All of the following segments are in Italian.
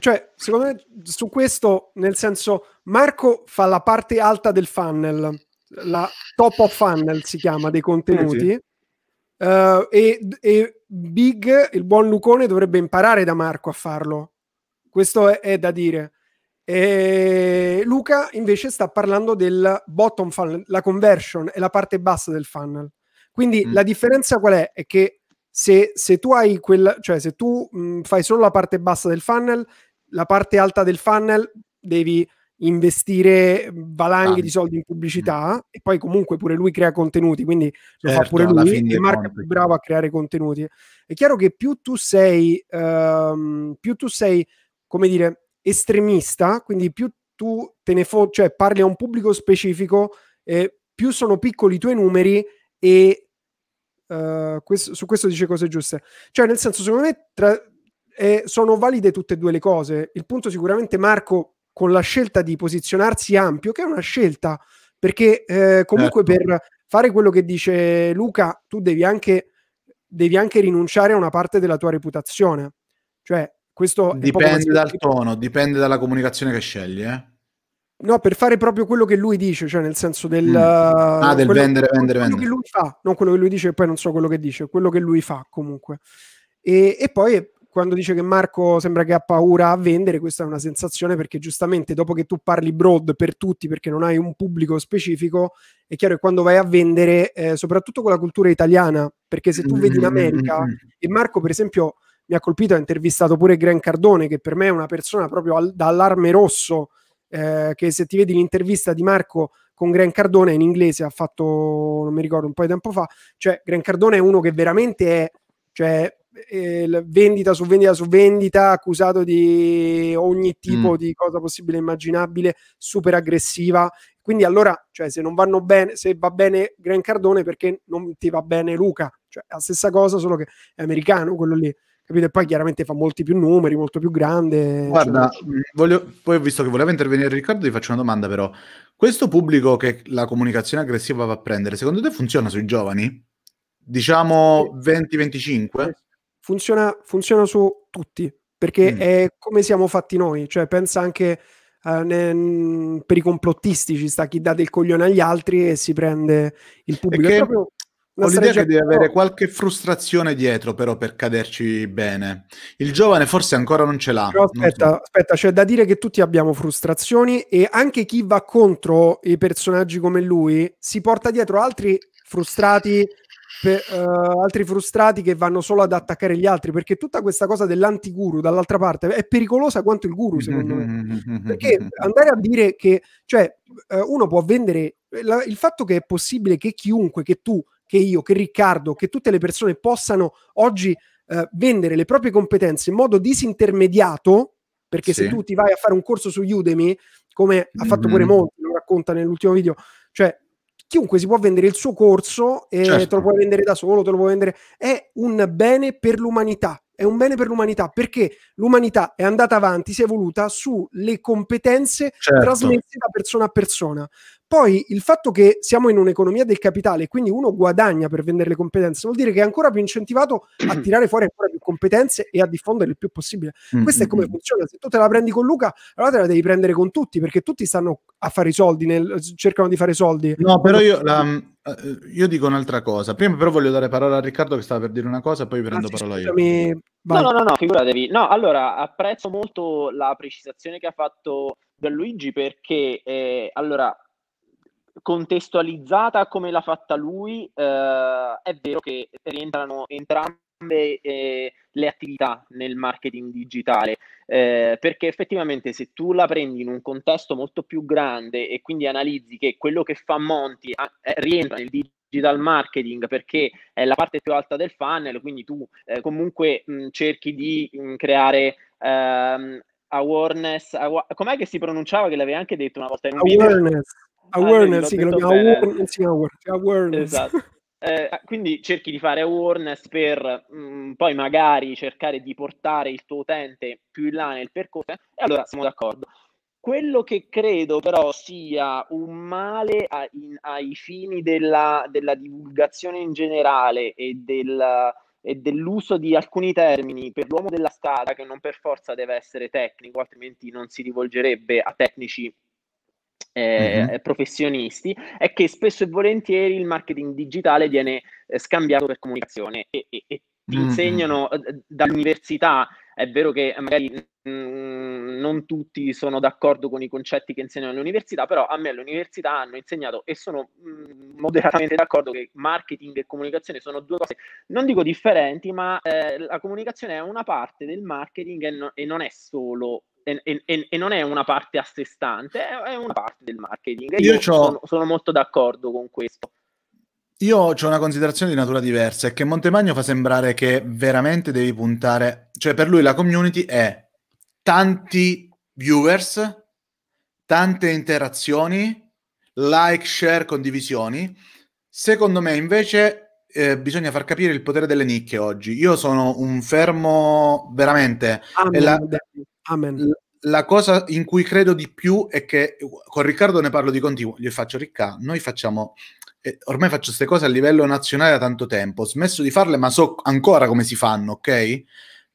cioè, secondo me su questo, nel senso, Marco fa la parte alta del funnel, la top of funnel si chiama dei contenuti. Eh sì. uh, e, e, Big, il buon Lucone, dovrebbe imparare da Marco a farlo. Questo è, è da dire. E Luca invece sta parlando del bottom funnel, la conversion è la parte bassa del funnel. Quindi mm. la differenza qual è? È che se, se tu hai quel, cioè se tu mh, fai solo la parte bassa del funnel, la parte alta del funnel devi investire valanghe ah. di soldi in pubblicità mm. e poi comunque pure lui crea contenuti, quindi certo, lo fa certo, pure lui, e Marco è più bravo a creare contenuti. È chiaro che più tu sei, ehm, più tu sei, come dire, estremista, quindi più tu te ne fo- cioè parli a un pubblico specifico, eh, più sono piccoli i tuoi numeri e Uh, eh, questo, su questo dice cose giuste. Cioè, nel senso, secondo me, tra, eh, sono valide tutte e due le cose. Il punto sicuramente Marco con la scelta di posizionarsi ampio, che è una scelta, perché eh, comunque certo. per fare quello che dice Luca, tu devi anche, devi anche rinunciare a una parte della tua reputazione. Cioè, questo dipende dal che... tono, dipende dalla comunicazione che scegli, eh? No, per fare proprio quello che lui dice, cioè nel senso del, mm. ah, del vendere, che, vendere, vendere. che lui fa, non quello che lui dice, e poi non so quello che dice, quello che lui fa comunque. E, e poi quando dice che Marco sembra che ha paura a vendere, questa è una sensazione perché giustamente dopo che tu parli broad per tutti perché non hai un pubblico specifico, è chiaro che quando vai a vendere, eh, soprattutto con la cultura italiana, perché se tu vedi in mm-hmm, America, mm-hmm. e Marco per esempio mi ha colpito, ha intervistato pure Gran Cardone, che per me è una persona proprio al, da allarme rosso, eh, che se ti vedi l'intervista di Marco con Gran Cardone in inglese, ha fatto, non mi ricordo, un po' di tempo fa, cioè Gran Cardone è uno che veramente è, cioè, eh, vendita su vendita su vendita, accusato di ogni mm. tipo mm. di cosa possibile e immaginabile, super aggressiva. Quindi allora, cioè, se non vanno bene, se va bene Gran Cardone, perché non ti va bene Luca? Cioè, è la stessa cosa, solo che è americano quello lì. Capito? E poi chiaramente fa molti più numeri, molto più grande. Guarda, cioè... voglio, poi ho visto che voleva intervenire Riccardo, ti faccio una domanda però. Questo pubblico che la comunicazione aggressiva va a prendere, secondo te funziona sui giovani? Diciamo 20-25? funziona, funziona su tutti, perché mm. è come siamo fatti noi, cioè pensa anche Uh, ne, mm, per i complottisti ci sta chi dà del coglione agli altri e si prende il pubblico. Perché è proprio ho l'idea che deve avere qualche frustrazione dietro, però, per caderci bene. Il giovane forse ancora non ce l'ha. Però aspetta, so. aspetta, c'è da dire che tutti abbiamo frustrazioni e anche chi va contro i personaggi come lui si porta dietro altri frustrati per, uh, eh, altri frustrati che vanno solo ad attaccare gli altri, perché tutta questa cosa dell'antiguru dall'altra parte è pericolosa quanto il guru, secondo me. Perché andare a dire che, cioè, uh, uno può vendere eh, la, il fatto che è possibile che chiunque, che tu, che io, che Riccardo, che tutte le persone possano oggi uh, vendere le proprie competenze in modo disintermediato, perché sì. se tu ti vai a fare un corso su Udemy, come ha fatto mm-hmm. pure Monti, lo racconta nell'ultimo video, cioè chiunque si può vendere il suo corso e certo. te lo certo. puoi vendere da solo, te lo puoi vendere. È un bene per l'umanità. È un bene per l'umanità perché l'umanità è andata avanti, si è evoluta sulle competenze certo. trasmesse da persona a persona. Poi il fatto che siamo in un'economia del capitale, quindi uno guadagna per vendere le competenze, vuol dire che è ancora più incentivato a mm. tirare fuori ancora più competenze e a diffondere il più possibile. Mm-hmm. Questo è mm, come mm. funziona. Se tu te la prendi con Luca, allora te la devi prendere con tutti, perché tutti stanno a fare i soldi, nel, cercano di fare soldi. No, però io, la, eh, io, dico un'altra cosa. Prima però voglio dare parola a Riccardo che stava per dire una cosa, poi prendo Anzi, ah, parola io. Scusami, no, no, no, figuratevi. No, allora, apprezzo molto la precisazione che ha fatto Da Luigi perché, eh, allora, contestualizzata come l'ha fatta lui, eh, è vero che rientrano entrambe eh, le attività nel marketing digitale, eh, perché effettivamente se tu la prendi in un contesto molto più grande e quindi analizzi che quello che fa Monti ah, eh, rientra nel digitale, digital marketing perché è la parte più alta del funnel, quindi tu eh, comunque mh, cerchi di mh, creare ehm, awareness, awa- com'è che si pronunciava che l'avevi anche detto una volta in un awareness. Ah, eh, awareness, sì, lo chiama awareness, awareness. Esatto. Eh, ah, quindi cerchi di fare awareness per mh, mm, poi magari cercare di portare il tuo utente più in là nel percorso. E allora siamo d'accordo. Quello che credo però sia un male a, in, ai fini della, della, divulgazione in generale e, del, e, dell'uso di alcuni termini per l'uomo della strada, che non per forza deve essere tecnico, altrimenti non si rivolgerebbe a tecnici eh, mhm. eh, professionisti è che spesso e volentieri il marketing digitale viene eh, scambiato per comunicazione e, e, e ti mhm. insegnano eh, dall'università è vero che magari mh, mm, non tutti sono d'accordo con i concetti che insegnano all'università, però a me all'università hanno insegnato e sono mh, mm, moderatamente d'accordo che marketing e comunicazione sono due cose, non dico differenti, ma eh, la comunicazione è una parte del marketing e, no, e non è solo e, e, e, non è una parte a sé stante, è una parte del marketing. Io, io sono, sono, molto d'accordo con questo. Io ho una considerazione di natura diversa, è che Montemagno fa sembrare che veramente devi puntare, cioè per lui la community è tanti viewers, tante interazioni, like, share, condivisioni. Secondo me invece eh, bisogna far capire il potere delle nicchie oggi. Io sono un fermo veramente... Ah, Amen. La cosa in cui credo di più è che con Riccardo ne parlo di continuo, gli faccio Ricca, noi facciamo eh, ormai faccio queste cose a livello nazionale da tanto tempo, ho smesso di farle, ma so ancora come si fanno, ok?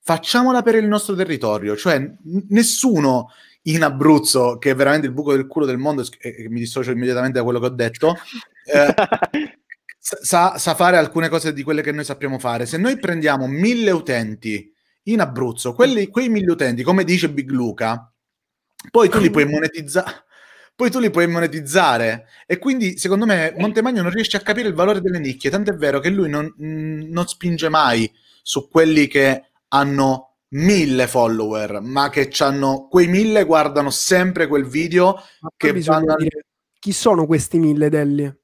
Facciamola per il nostro territorio, cioè n- nessuno in Abruzzo, che è veramente il buco del culo del mondo, e, e mi dissocio immediatamente da quello che ho detto, eh, sa, sa, fare alcune cose di quelle che noi sappiamo fare. Se noi prendiamo mille utenti in Abruzzo, quelli, quei utenti, come dice Big Luca, poi tu li puoi monetizzare. Poi tu li puoi monetizzare e quindi secondo me Montemagno non riesce a capire il valore delle nicchie, tanto è vero che lui non, mm, non spinge mai su quelli che hanno mille follower, ma che hanno quei mille guardano sempre quel video che vanno... dire, chi sono questi mille Delli? Eh,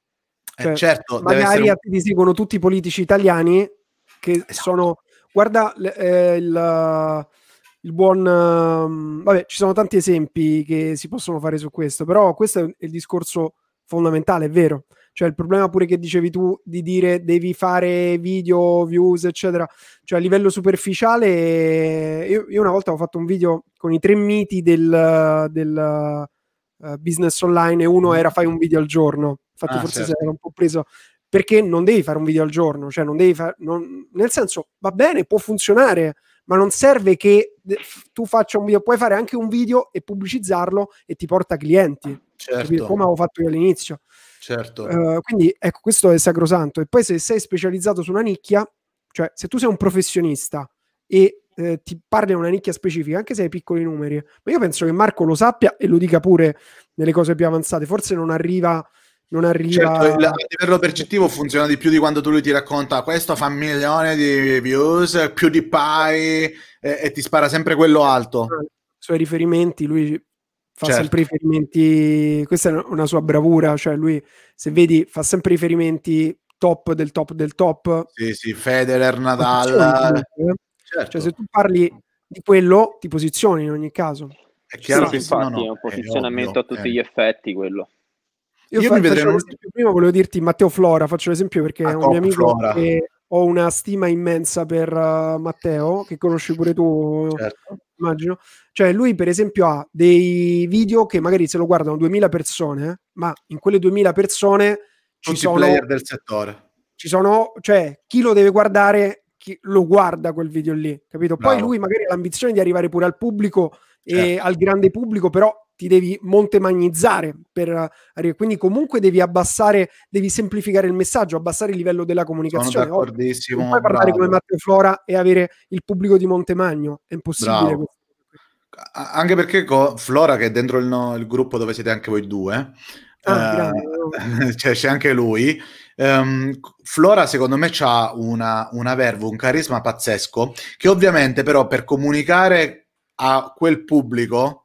cioè, eh certo, magari essere... ti seguono tutti i politici italiani che esatto. sono Guarda eh, il, eh, il, buon... Um, vabbè, ci sono tanti esempi che si possono fare su questo, però questo è il discorso fondamentale, è vero. Cioè il problema pure che dicevi tu di dire devi fare video, views, eccetera. Cioè a livello superficiale, io, io una volta ho fatto un video con i tre miti del, del uh, business online e uno mm. era fai un video al giorno. Infatti ah, forse certo. si era un po' preso perché non devi fare un video al giorno, cioè non devi fare, nel senso va bene, può funzionare, ma non serve che tu faccia un video, puoi fare anche un video e pubblicizzarlo e ti porta clienti, certo. come avevo fatto io all'inizio. Certo. Uh, quindi ecco, questo è sacrosanto. E poi se sei specializzato su una nicchia, cioè se tu sei un professionista e eh, ti parli di una nicchia specifica, anche se hai piccoli numeri, ma io penso che Marco lo sappia e lo dica pure nelle cose più avanzate, forse non arriva non arriva... Certo, a livello percettivo funziona di più di quando tu lui ti racconta questo fa un milione di views, più di pai e, e ti spara sempre quello alto. Ah, I suoi riferimenti, lui fa certo. sempre riferimenti, questa è una sua bravura, cioè lui se vedi fa sempre riferimenti top del top del top. Sì, sì, Federer, Nadal. Eh. Certo. Cioè se tu parli di quello ti posizioni in ogni caso. È chiaro sì, che infatti, no, no, è un posizionamento ovvio, a tutti eh. gli effetti quello. Io, io fa- vedrei... prima volevo dirti Matteo Flora, faccio l'esempio perché ah, è un mio amico Flora. che ho una stima immensa per uh, Matteo, che conosci pure tu, certo. immagino. Cioè, lui, per esempio, ha dei video che magari se lo guardano 2000 persone, eh, ma in quelle 2000 persone ci Tutti sono player del settore. Ci sono, cioè, chi lo deve guardare, chi lo guarda quel video lì, capito? Poi Bravo. lui magari ha l'ambizione di arrivare pure al pubblico e certo. al grande pubblico, però ti devi montemagnizzare per arrivare. Quindi comunque devi abbassare, devi semplificare il messaggio, abbassare il livello della comunicazione. Sono d'accordissimo. Oh, non puoi parlare bravo. come Matteo Flora e avere il pubblico di Montemagno, è impossibile. Anche perché co- Flora, che è dentro il, no- il, gruppo dove siete anche voi due, ah, eh, cioè, c'è anche lui. Um, Flora, secondo me, ha una, una verve, un carisma pazzesco, che ovviamente però per comunicare a quel pubblico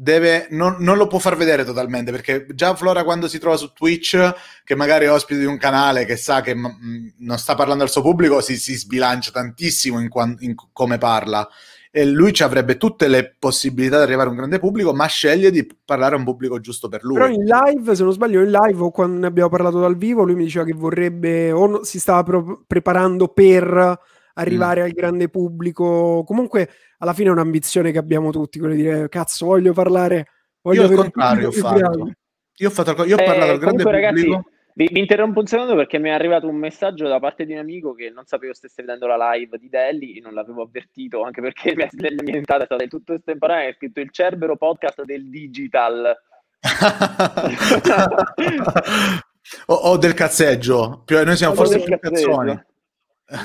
Deve, non, non, lo può far vedere totalmente perché già Flora quando si trova su Twitch che magari è ospite di un canale che sa che mh, mm, non sta parlando al suo pubblico si, si sbilancia tantissimo in, qua, in, come parla e lui ci avrebbe tutte le possibilità di arrivare a un grande pubblico ma sceglie di parlare a un pubblico giusto per lui però in live se non sbaglio in live o quando ne abbiamo parlato dal vivo lui mi diceva che vorrebbe o si stava pro- preparando per arrivare mm. al grande pubblico. Comunque, alla fine è un'ambizione che abbiamo tutti, quella di dire, cazzo, voglio parlare... Voglio io il contrario ho fatto. Io ho, fatto, io ho eh, parlato al grande ragazzi, pubblico... Vi, vi, interrompo un secondo perché mi è arrivato un messaggio da parte di un amico che non sapevo stesse vedendo la live di Delli, e non l'avevo avvertito, anche perché la mia entrata è stata del tutto estemporanea, è scritto il Cerbero podcast del digital. o, o, del cazzeggio, noi siamo o forse più cazzeggio. cazzoni.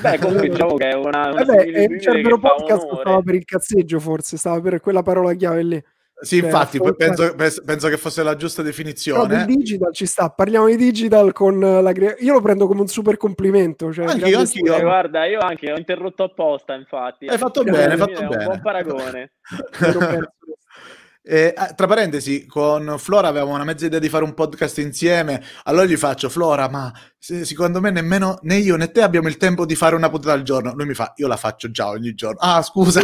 Beh, comunque diciamo che è una, una Vabbè, il Cerbero Podcast stava per il cazzeggio, forse stava per quella parola chiave lì. Sì, cioè, infatti, penso, penso, che fosse la giusta definizione. Però del digital ci sta, parliamo di digital con la cre... Io lo prendo come un super complimento. Cioè, anche io, anche io. Eh, guarda, io anche ho interrotto apposta, infatti. Hai fatto eh, bene, hai fatto bene. Un buon paragone. Eh, tra parentesi, con Flora avevamo una mezza idea di fare un podcast insieme, allora gli faccio Flora, ma se, secondo me nemmeno né io né te abbiamo il tempo di fare una puntata al giorno. Lui mi fa, io la faccio già ogni giorno. Ah, scusa.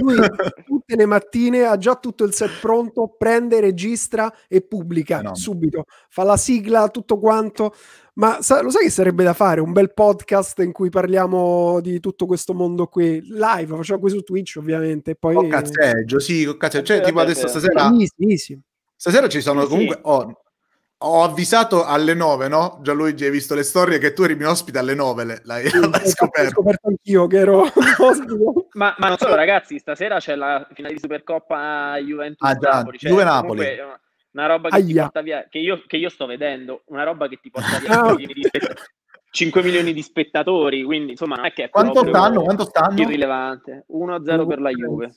Lui tutte le mattine ha già tutto il set pronto, prende, registra e pubblica no. subito. Fa la sigla, tutto quanto. Ma sa- lo sai che sarebbe da fare un bel podcast in cui parliamo di tutto questo mondo qui live? Facciamo qui su Twitch, ovviamente. E poi... Con oh, cazzeggio, sì, con oh, cazzeggio. Cioè, tipo adesso stasera. Easy, easy. Stasera ci sono comunque. Oh, ho avvisato alle nove, no? Gianluigi, hai visto le storie che tu eri mio ospite alle nove. l'hai, sì, l'hai scoperto. scoperto anch'io che ero ma, ma, non solo, ragazzi, stasera c'è la finale di Supercoppa Juventus-Napoli. Ah, già, cioè, Juve-Napoli. Cioè, una roba che, via, che, io, che io, sto vedendo, una roba che ti porta via 5, ah, milioni spett- 5 milioni di spettatori, quindi insomma non è che è quanto stanno, quanto stanno? irrilevante. 1-0 per la Juve.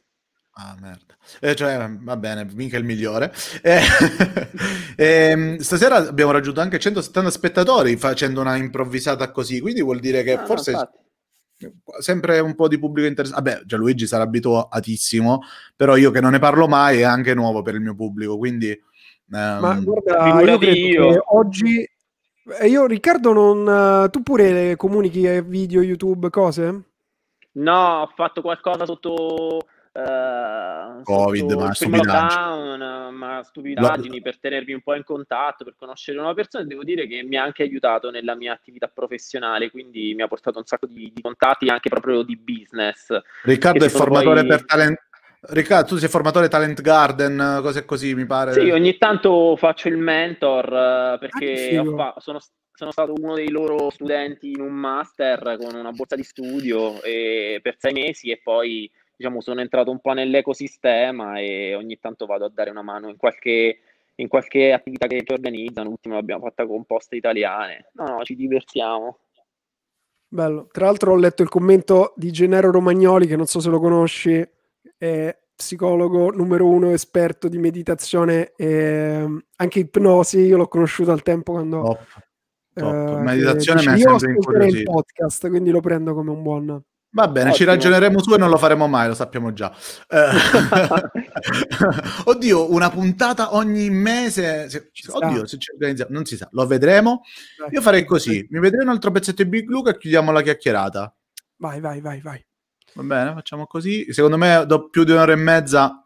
Ah, merda. Eh, cioè, va bene, mica il migliore. Eh, eh, stasera abbiamo raggiunto anche 170 spettatori facendo una improvvisata così, quindi vuol dire che no, forse no, sempre un po' di pubblico interessato. Vabbè, Gianluigi sarà abituatissimo, però io che non ne parlo mai è anche nuovo per il mio pubblico, quindi Ehm, ma guarda, io credo io. che oggi... Eh, io Riccardo non... Eh, tu pure comunichi eh, video, YouTube, cose? No, ho fatto qualcosa sotto... Uh, Covid, ma lockdown, ma stupidaggini per tenermi un po' in contatto, per conoscere una persona. Devo dire che mi ha anche aiutato nella mia attività professionale, quindi mi ha portato un sacco di, di contatti anche proprio di business. Riccardo è formatore poi... per talento Riccardo, tu sei formatore Talent Garden, cose così mi pare. Sì, ogni tanto faccio il mentor eh, perché ah, fa- sono, sono, stato uno dei loro studenti in un master con una borsa di studio per sei mesi e poi diciamo, sono entrato un po' nell'ecosistema e ogni tanto vado a dare una mano in qualche, in qualche attività che, che organizzano. L'ultima l'abbiamo fatta con poste italiane. No, no, ci divertiamo. Bello. Tra l'altro ho letto il commento di Gennaro Romagnoli, che non so se lo conosci, eh, psicologo numero uno esperto di meditazione e ehm, anche ipnosi. Io l'ho conosciuto al tempo quando... Top. Top. Eh, meditazione mi ha sempre il podcast, quindi lo prendo come un buon... Va bene, Ottimo. ci ragioneremo su e non lo faremo mai, lo sappiamo già. Eh. oddio, una puntata ogni mese. oddio, se ci organizziamo, non si sa, lo vedremo. Io farei così: mi vedrei un altro pezzetto di Big Luke e chiudiamo la chiacchierata. Vai, vai, vai, vai. Va bene, facciamo così. Secondo me, dopo più di un'ora e mezza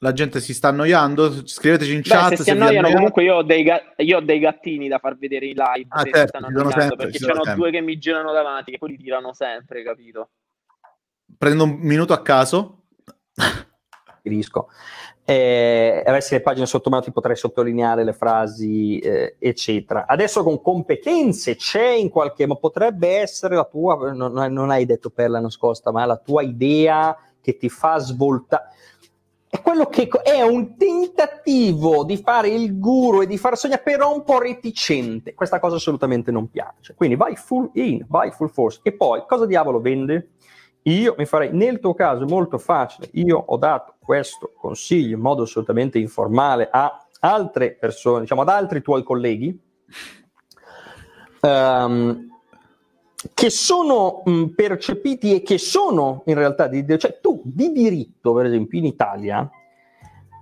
la gente si sta annoiando. Scriveteci in Beh, chat. Se si se annoiano, comunque io ho, ga- io ho, dei gattini da far vedere in live. Ah, certo, stanno sempre, perché c'erano sempre. due che mi girano davanti, che poi tirano sempre, capito? Prendo un minuto a caso. Risco eh, avessi le pagine sotto mano ti potrei sottolineare le frasi, eh, eccetera. Adesso con competenze c'è in qualche modo, potrebbe essere la tua, non, non hai detto per la nascosta, ma la tua idea che ti fa svoltare. È quello che è un tentativo di fare il guru e di far sognare, però un po' reticente. Questa cosa assolutamente non piace. Quindi vai full in, vai full force. E poi cosa diavolo vende? Io mi farei, nel tuo caso è molto facile, io ho dato questo consiglio in modo assolutamente informale a altre persone, diciamo ad altri tuoi colleghi, um, che sono mh, mm, percepiti e che sono in realtà, di, cioè tu di diritto, per esempio in Italia,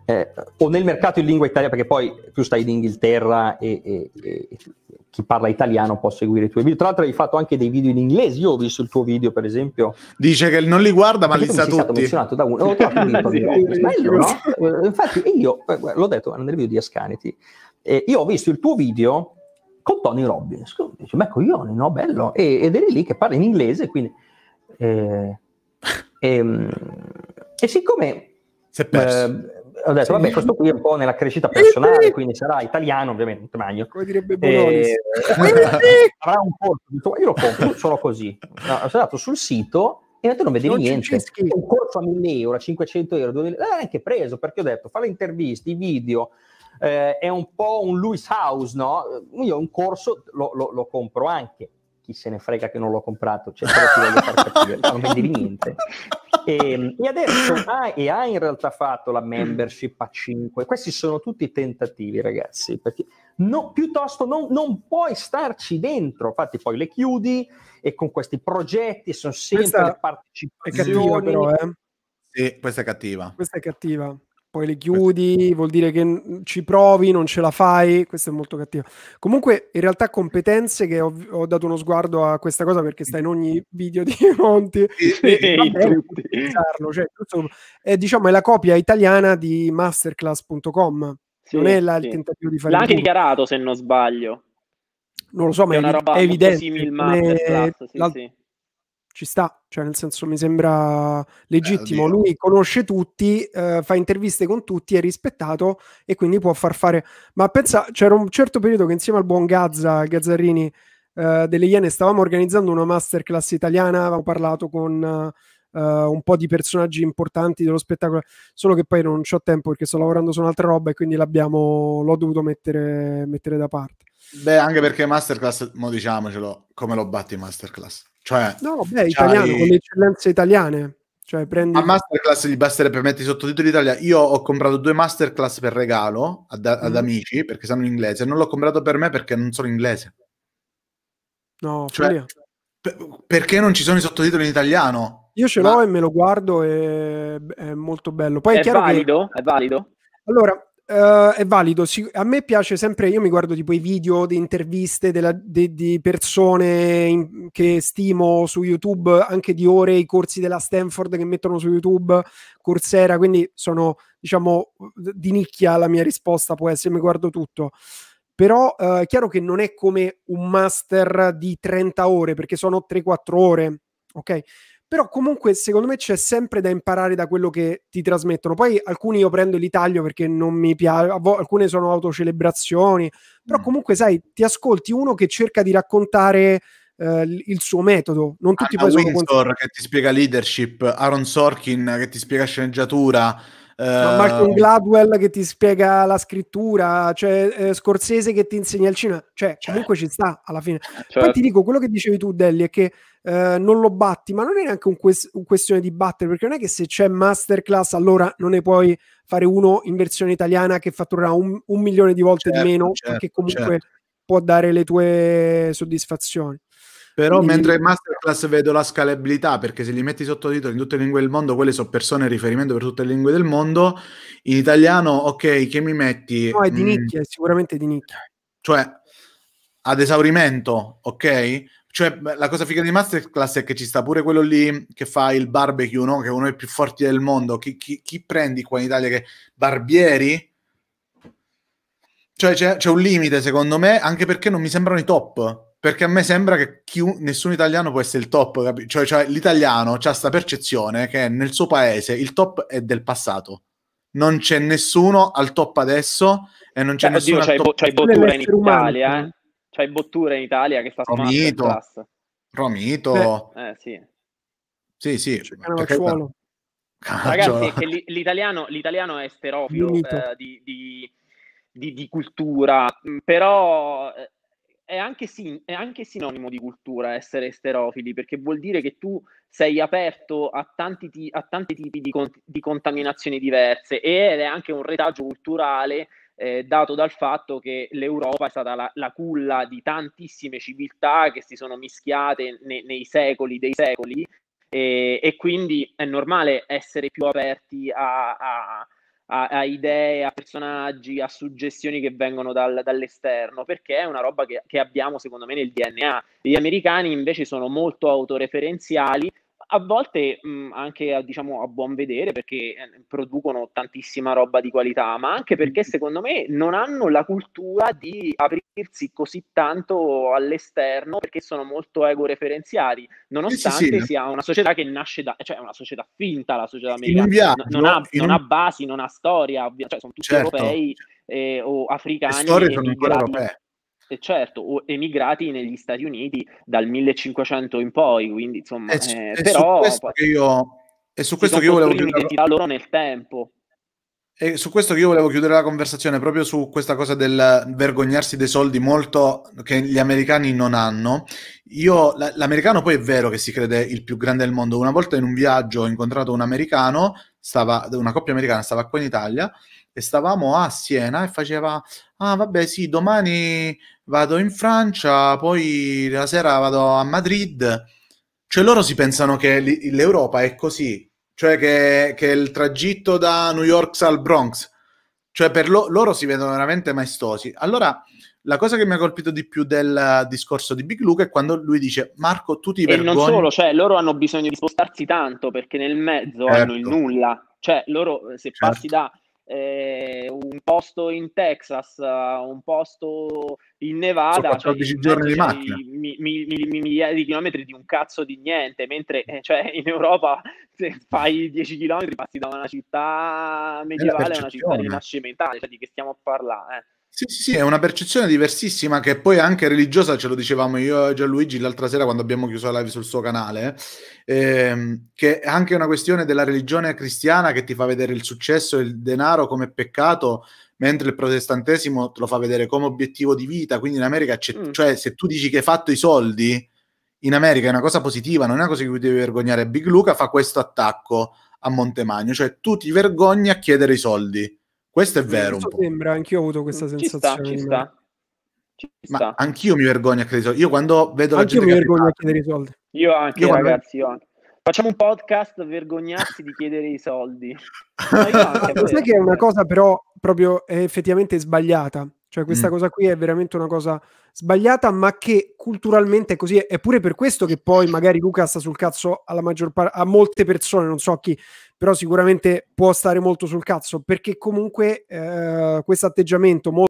eh, o nel mercato in lingua italiana, perché poi tu stai in Inghilterra e, e, e, chi parla italiano può seguire i tuoi video. Tra l'altro hai fatto anche dei video in inglese, io ho visto il tuo video per esempio. Dice che non li guarda ma li sa tutti. stato menzionato da uno, ho trovato un video, sì, no? Eh, infatti io, eh, l'ho detto nel video di Ascaniti, eh, io ho visto il tuo video con Tony Robbins, dice, ma coglioni, no, bello, e, ed eri lì che parla in inglese, quindi... Eh, ehm, e siccome si è perso. Eh, ho detto, vabbè, questo qui è un po' nella crescita personale, quindi sarà italiano, ovviamente, Magno. Come direbbe Bologna. E... Eh, avrà un corso, io lo compro solo così. No, sono andato sul sito e detto, non vedi non niente. Un corso a 1000 euro, 500 euro, 2000, l'ho eh, neanche preso, perché ho detto, fa le interviste, i video, eh, è un po' un Louis House, no? Io un corso lo, lo, lo compro anche chi se ne frega che non l'ho comprato, cioè, però ti voglio far capire, non vendi niente. E, ehm, e, adesso ha, e ha in realtà fatto la membership a 5. Questi sono tutti tentativi, ragazzi, perché no, piuttosto non, non, puoi starci dentro. Infatti, poi le chiudi e con questi progetti sono sempre Questa partecipazioni. È cattiva, però, eh? Sì, questa è cattiva. Questa è cattiva poi le eh. chiudi, vuol dire che ci provi, non ce la fai, questo è molto cattivo. Comunque, in realtà competenze che ho, ho dato uno sguardo a questa cosa perché sta in ogni video di Monti. cioè, è, diciamo, è la copia italiana di masterclass.com. Sì, non è la, sì. il tentativo di fare... L'ha anche dichiarato, se non sbaglio. Non lo so, ma è, è evidente. Simil masterclass, sì, sì ci sta, cioè nel senso mi sembra legittimo, eh, lui conosce tutti, eh, fa interviste con tutti, è rispettato e quindi può far fare... Ma pensa, c'era un certo periodo che insieme al buon Gazza, Gazzarini eh, delle Iene, stavamo organizzando una masterclass italiana, avevamo parlato con eh, un po' di personaggi importanti dello spettacolo, solo che poi non ho tempo perché sto lavorando su un'altra roba e quindi l'ho dovuto mettere, mettere da parte. Beh, anche perché masterclass, mo diciamocelo, come lo batti masterclass? Cioè, no, beh, italiano, con le eccellenze italiane. Cioè, prendi... A masterclass gli basterebbe mettere i sottotitoli italiani. Io ho comprato due masterclass per regalo ad, ad mm. amici perché sanno inglese. Non l'ho comprato per me perché non sono inglese. No, cioè, per, perché non ci sono i sottotitoli in italiano? Io ce l'ho Ma... e me lo guardo e è molto bello. Poi è, è chiaro valido? Che... È valido? Allora, Uh, è valido. a me piace sempre, io mi guardo tipo i video di interviste della, di, di persone in, che stimo su YouTube, anche di ore, i corsi della Stanford che mettono su YouTube, Coursera, quindi sono, diciamo, di nicchia la mia risposta, può essere, mi guardo tutto. Però uh, è chiaro che non è come un master di 30 ore, perché sono 3-4 ore, ok? però comunque secondo me c'è sempre da imparare da quello che ti trasmettono. Poi alcuni io prendo e li taglio perché non mi piace, alcune sono autocelebrazioni, però mm. comunque sai, ti ascolti uno che cerca di raccontare eh, il suo metodo. Non tutti Anna ah, poi Windsor sono cont- che ti spiega leadership, Aaron Sorkin che ti spiega sceneggiatura Uh, eh, Martin Gladwell che ti spiega la scrittura, cioè eh, Scorsese che ti insegna il cinema, cioè, cioè. comunque ci sta alla fine. Certo. Poi ti dico quello che dicevi tu, Delli, è che eh, non lo batti, ma non è neanche un, quest- un questione di battere, perché non è che se c'è masterclass allora non ne puoi fare uno in versione italiana che fatturerà un, un milione di volte certo, di meno, certo, che comunque certo. può dare le tue soddisfazioni. Però Quindi... mentre in masterclass vedo la scalabilità, perché se li metti sottotitoli in tutte le lingue del mondo, quelle sono persone in riferimento per tutte le lingue del mondo, in italiano, ok, che mi metti? No, è di mm. nicchia, è sicuramente di nicchia. Cioè, ad esaurimento, ok? Cioè, la cosa figa di Masterclass è che ci sta pure quello lì che fa il barbecue, no? Che è uno dei più forti del mondo. Chi, chi, chi prendi qua in Italia? Che barbieri? Cioè, c'è, c'è un limite, secondo me, anche perché non mi sembrano i top perché a me sembra che chiun- nessun italiano può essere il top, cioè, cioè, l'italiano ha questa percezione che nel suo paese il top è del passato, non c'è nessuno al top adesso e non c'è Beh, cioè, nessuno oddio, al top. C'hai bottura in Italia, umano. eh? c'hai bottura in Italia che sta Romito, Romito. Beh, eh, sì. Sì, sì. Perché... Ragazzi, l- l'italiano, l'italiano, è esterofilo eh, di, di, di, di cultura, però eh, è anche, sin- è anche, sinonimo di cultura essere esterofili, perché vuol dire che tu sei aperto a tanti, ti- a tanti tipi di, con- di, contaminazioni diverse ed è anche un retaggio culturale eh, dato dal fatto che l'Europa è stata la-, la, culla di tantissime civiltà che si sono mischiate ne- nei secoli dei secoli e-, e, quindi è normale essere più aperti a, a- a, a idee, a personaggi, a suggestioni che vengono dal, dall'esterno, perché è una roba che, che abbiamo secondo me nel DNA. Gli americani invece sono molto autoreferenziali, a volte mh, mhmm, anche a, diciamo, a, buon vedere perché ehm, producono tantissima roba di qualità, ma anche perché secondo me non hanno la cultura di aprirsi così tanto all'esterno perché sono molto ego-referenziali, nonostante sì, sì, sia una cioè società che nasce da, cioè una società finta, la società americana, cioè viaggio, non, ha, non ha, basi, non ha storia, cioè sono tutti certo. europei cioè eh, o africani. Le storie sono ancora europee. E certo, o emigrati negli Stati Uniti dal 1500 in poi, quindi insomma, è, eh, è però... Su io, è su questo che io volevo dire... L'identità loro nel tempo. E su questo che io volevo chiudere la conversazione, proprio su questa cosa del vergognarsi dei soldi molto che gli americani non hanno. Io, l'americano poi è vero che si crede il più grande del mondo. Una volta in un viaggio ho incontrato un americano, stava, una coppia americana stava qua in Italia e stavamo a Siena e faceva, ah vabbè sì, domani vado in Francia, poi la sera vado a Madrid. Cioè loro si pensano che l'Europa è così, cioè che, che il tragitto da New York al Bronx, cioè per lo, loro si vedono veramente maestosi. Allora, la cosa che mi ha colpito di più del discorso di Big Luke è quando lui dice Marco, tu ti vergogni. E non solo, cioè loro hanno bisogno di spostarsi tanto perché nel mezzo certo. hanno il certo. nulla. Cioè loro se certo. passi da eh, un posto in Texas, eh, un posto in Nevada, 14 cioè, giorni di macchina. Mi, mi, mi, migliaia di chilometri di un cazzo di niente, mentre eh, cioè, in Europa se fai 10 chilometri passi da una città medievale a una città rinascimentale, cioè di che stiamo a parlare? Eh. Sì, sì, sì, è una percezione diversissima che poi anche religiosa, ce lo dicevamo io e Gianluigi l'altra sera quando abbiamo chiuso la live sul suo canale, ehm, che è anche una questione della religione cristiana che ti fa vedere il successo e il denaro come peccato, mentre il protestantesimo te lo fa vedere come obiettivo di vita. Quindi in America, mm. cioè, se tu dici che hai fatto i soldi, in America è una cosa positiva, non è una cosa che cui devi vergognare. Big Luca fa questo attacco a Montemagno, cioè tu ti vergogni a chiedere i soldi questo è vero. Questo sembra, anch'io ho avuto questa mm, sensazione. Ci sta, ci sta. Ma anch'io mi vergogno a chiedere i soldi. Io quando vedo anch'io la gente. Anch'io mi vergogno a chiedere i soldi. Io anche, io ragazzi. Quando... Io anche. Facciamo un podcast vergognarsi di chiedere i soldi. No, sai che è una cosa però proprio effettivamente sbagliata. Cioè questa mm. cosa qui è veramente una cosa sbagliata, ma che culturalmente è così. È pure per questo che poi magari Luca sta sul cazzo alla maggior parte, a molte persone, non so a chi, però sicuramente può stare molto sul cazzo perché comunque eh, questo atteggiamento molto